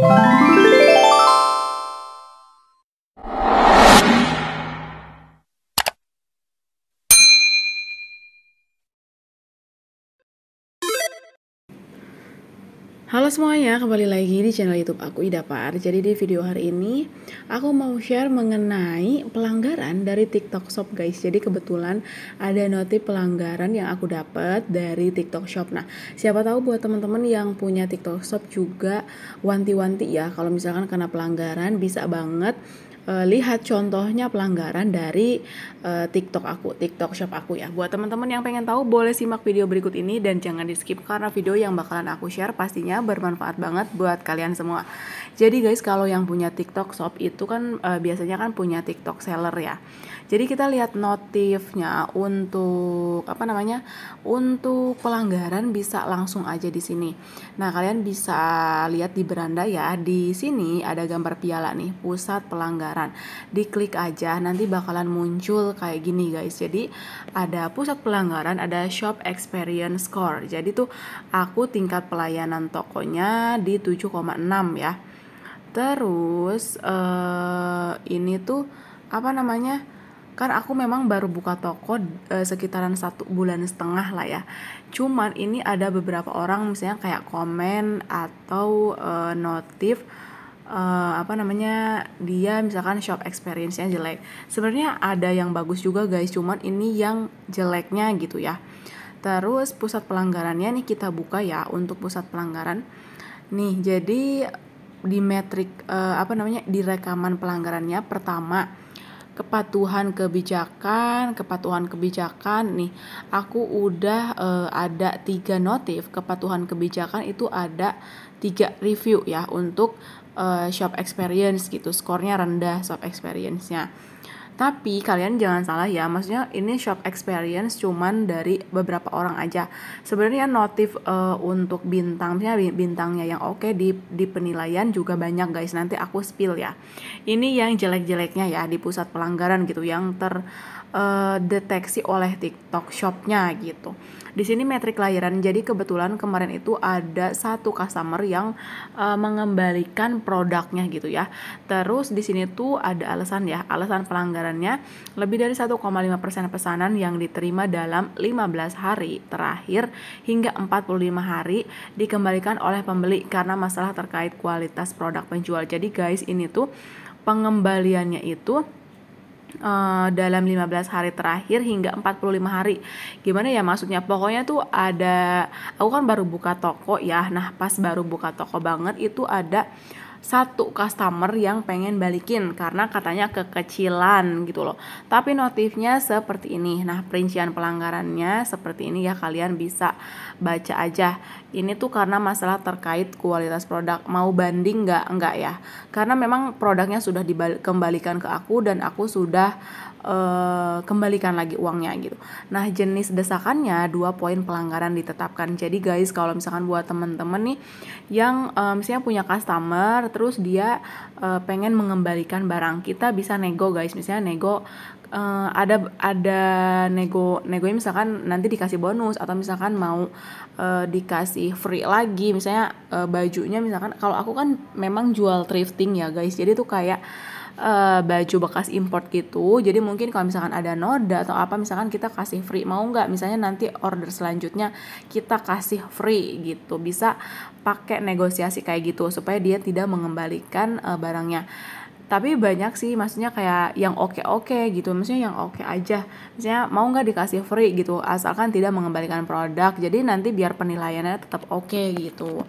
Bye. Halo semuanya, kembali lagi di channel YouTube aku ida par. Jadi di video hari ini aku mau share mengenai pelanggaran dari TikTok Shop, guys. Jadi kebetulan ada notif pelanggaran yang aku dapat dari TikTok Shop. Nah, siapa tahu buat teman-teman yang punya TikTok Shop juga wanti-wanti ya kalau misalkan kena pelanggaran bisa banget uh, lihat contohnya pelanggaran dari uh, TikTok aku, TikTok Shop aku ya. Buat teman-teman yang pengen tahu boleh simak video berikut ini dan jangan di skip karena video yang bakalan aku share pastinya bermanfaat banget buat kalian semua. Jadi guys kalau yang punya TikTok Shop itu kan uh, biasanya kan punya TikTok seller ya. Jadi kita lihat notifnya untuk apa namanya untuk pelanggaran bisa langsung aja di sini. Nah kalian bisa lihat di beranda ya di sini ada gambar piala nih pusat pelanggaran di diklik aja nanti bakalan muncul kayak gini guys jadi ada pusat pelanggaran ada shop experience score jadi tuh aku tingkat pelayanan tokonya di 7,6 ya terus uh, ini tuh apa namanya kan aku memang baru buka toko e, sekitaran satu bulan setengah lah ya cuman ini ada beberapa orang misalnya kayak komen atau e, notif uh, apa namanya dia misalkan shop experience-nya jelek. Sebenarnya ada yang bagus juga guys, cuman ini yang jeleknya gitu ya. Terus pusat pelanggarannya nih kita buka ya untuk pusat pelanggaran. Nih, jadi di metrik uh, apa namanya di rekaman pelanggarannya pertama kepatuhan kebijakan, kepatuhan kebijakan nih. Aku udah uh, ada tiga notif kepatuhan kebijakan itu ada tiga review ya untuk uh, shop experience gitu skornya rendah shop experience-nya tapi kalian jangan salah ya, maksudnya ini shop experience cuman dari beberapa orang aja. Sebenarnya notif uh, untuk bintangnya bintangnya yang oke okay di di penilaian juga banyak guys. Nanti aku spill ya. Ini yang jelek-jeleknya ya di pusat pelanggaran gitu, yang ter eh, deteksi oleh TikTok shopnya gitu. Di sini metrik lahiran, jadi kebetulan kemarin itu ada satu customer yang uh, mengembalikan produknya gitu ya. Terus di sini tuh ada alasan ya, alasan pelanggaran lebih dari 1,5% persen pesanan yang diterima dalam 15 hari terakhir hingga 45 hari dikembalikan oleh pembeli karena masalah terkait kualitas produk penjual. Jadi guys, ini tuh pengembaliannya itu Uh, dalam 15 hari terakhir hingga 45 hari. Gimana ya maksudnya? Pokoknya tuh ada aku kan baru buka toko ya. Nah, pas baru buka toko banget itu ada satu customer yang pengen balikin karena katanya kekecilan gitu loh. Tapi notifnya seperti ini. Nah, perincian pelanggarannya seperti ini ya kalian bisa baca aja. Ini tuh karena masalah terkait kualitas produk. Mau banding nggak? Enggak ya. Karena memang produknya sudah dikembalikan ke aku dan aku sudah Eh, kembalikan lagi uangnya gitu. Nah, jenis desakannya dua poin pelanggaran ditetapkan. Jadi guys, kalau misalkan buat temen-temen nih yang uh, misalnya punya customer terus dia uh, pengen mengembalikan barang, kita bisa nego guys. Misalnya nego uh, ada ada nego nego misalkan nanti dikasih bonus atau misalkan mau uh, dikasih free lagi misalnya uh, bajunya misalkan kalau aku kan memang jual thrifting ya guys jadi tuh kayak uh, baju bekas import gitu jadi mungkin kalau misalkan ada noda atau apa misalkan kita kasih free mau nggak misalnya nanti order selanjutnya kita kasih free gitu bisa pakai negosiasi kayak gitu supaya dia tidak mengembalikan uh, barangnya tapi banyak sih maksudnya kayak yang oke oke gitu maksudnya yang oke okay aja misalnya mau nggak dikasih free gitu asalkan tidak mengembalikan produk jadi nanti biar penilaiannya tetap oke okay, gitu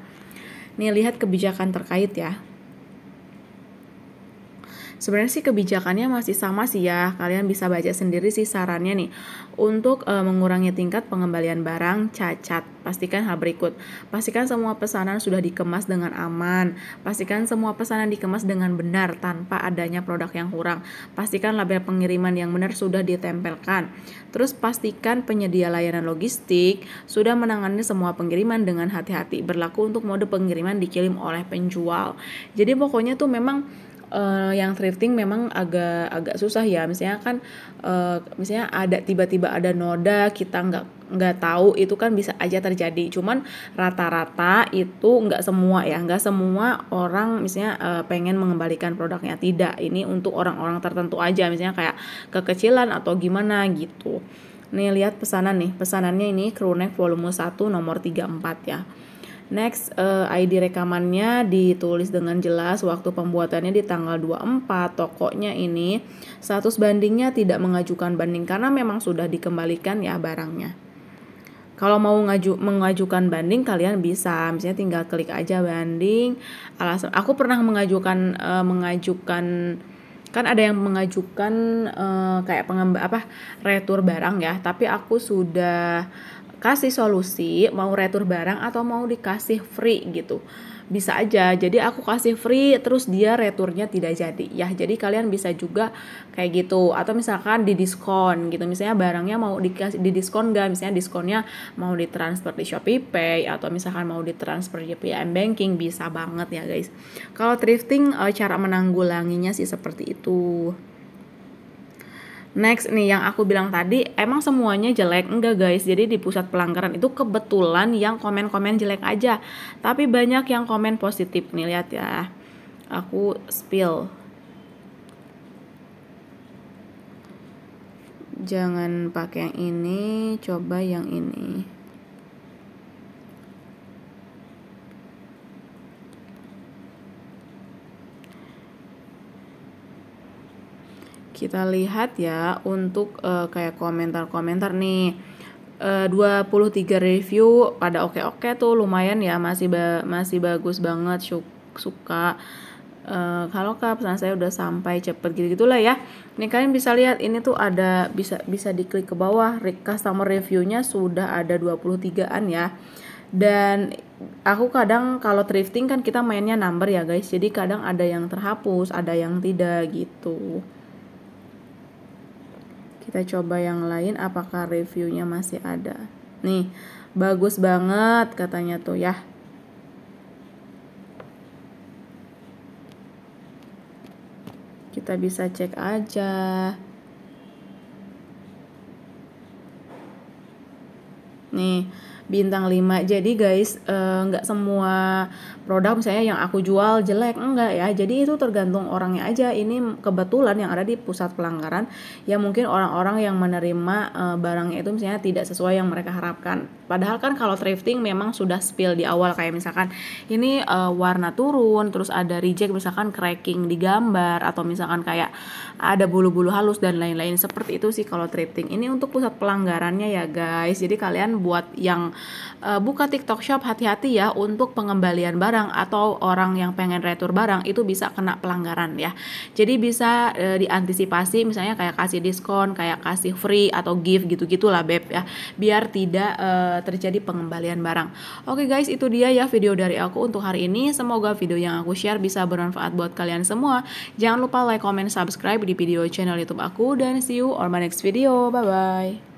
nih lihat kebijakan terkait ya Sebenarnya sih kebijakannya masih sama sih ya. Kalian bisa baca sendiri sih sarannya nih. Untuk e, mengurangi tingkat pengembalian barang cacat, pastikan hal berikut. Pastikan semua pesanan sudah dikemas dengan aman. Pastikan semua pesanan dikemas dengan benar tanpa adanya produk yang kurang. Pastikan label pengiriman yang benar sudah ditempelkan. Terus pastikan penyedia layanan logistik sudah menangani semua pengiriman dengan hati-hati. Berlaku untuk mode pengiriman dikirim oleh penjual. Jadi pokoknya tuh memang uh, yang thrifting memang agak agak susah ya misalnya kan uh, misalnya ada tiba-tiba ada noda kita nggak nggak tahu itu kan bisa aja terjadi cuman rata-rata itu nggak semua ya nggak semua orang misalnya uh, pengen mengembalikan produknya tidak ini untuk orang-orang tertentu aja misalnya kayak kekecilan atau gimana gitu nih lihat pesanan nih pesanannya ini crewneck volume 1 nomor 34 ya Next, uh, eh, ID rekamannya ditulis dengan jelas, waktu pembuatannya di tanggal 24, tokonya ini status bandingnya tidak mengajukan banding karena memang sudah dikembalikan ya barangnya. Kalau mau ngaju mengajukan banding kalian bisa, misalnya tinggal klik aja banding. Alasan aku pernah mengajukan uh, mengajukan kan ada yang mengajukan uh, kayak pengembang apa retur barang ya, tapi aku sudah kasih solusi mau retur barang atau mau dikasih free gitu bisa aja jadi aku kasih free terus dia returnya tidak jadi ya jadi kalian bisa juga kayak gitu atau misalkan di diskon gitu misalnya barangnya mau dikasih di diskon gak misalnya diskonnya mau ditransfer di Shopee Pay atau misalkan mau ditransfer di PM Banking bisa banget ya guys kalau thrifting eh, cara menanggulanginya sih seperti itu Next nih yang aku bilang tadi emang semuanya jelek enggak guys. Jadi di pusat pelanggaran itu kebetulan yang komen-komen jelek aja. Tapi banyak yang komen positif nih lihat ya. Aku spill. Jangan pakai yang ini, coba yang ini. kita lihat ya untuk uh, kayak komentar-komentar nih eh, uh, 23 review pada oke-oke tuh lumayan ya masih ba masih bagus banget suka Uh, kalau kak pesan saya udah sampai cepet gitu gitulah ya. ini kalian bisa lihat ini tuh ada bisa bisa diklik ke bawah customer reviewnya sudah ada 23-an ya. Dan aku kadang kalau thrifting kan kita mainnya number ya guys. Jadi kadang ada yang terhapus, ada yang tidak gitu. Kita coba yang lain apakah reviewnya masih ada. Nih, bagus banget katanya tuh ya. Kita bisa cek aja. nih bintang 5 jadi guys eh, nggak uh, semua produk misalnya yang aku jual jelek enggak ya jadi itu tergantung orangnya aja ini kebetulan yang ada di pusat pelanggaran ya mungkin orang-orang yang menerima uh, barangnya itu misalnya tidak sesuai yang mereka harapkan padahal kan kalau thrifting memang sudah spill di awal kayak misalkan ini uh, warna turun terus ada reject misalkan cracking di gambar atau misalkan kayak ada bulu-bulu halus dan lain-lain seperti itu sih kalau thrifting ini untuk pusat pelanggarannya ya guys jadi kalian buat yang uh, buka TikTok Shop hati-hati ya untuk pengembalian barang atau orang yang pengen retur barang itu bisa kena pelanggaran ya. Jadi bisa uh, diantisipasi misalnya kayak kasih diskon, kayak kasih free atau gift gitu-gitulah Beb ya, biar tidak uh, terjadi pengembalian barang. Oke guys, itu dia ya video dari aku untuk hari ini. Semoga video yang aku share bisa bermanfaat buat kalian semua. Jangan lupa like, comment, subscribe di video channel YouTube aku dan see you on my next video. Bye bye.